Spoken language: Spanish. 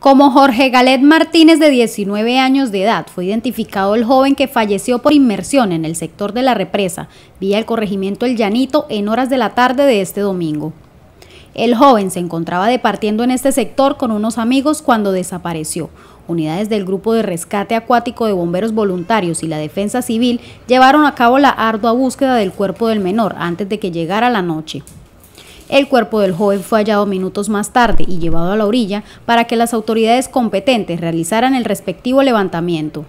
Como Jorge Galet Martínez, de 19 años de edad, fue identificado el joven que falleció por inmersión en el sector de la represa, vía el corregimiento El Llanito, en horas de la tarde de este domingo. El joven se encontraba departiendo en este sector con unos amigos cuando desapareció. Unidades del Grupo de Rescate Acuático de Bomberos Voluntarios y la Defensa Civil llevaron a cabo la ardua búsqueda del cuerpo del menor antes de que llegara la noche. El cuerpo del joven fue hallado minutos más tarde y llevado a la orilla para que las autoridades competentes realizaran el respectivo levantamiento.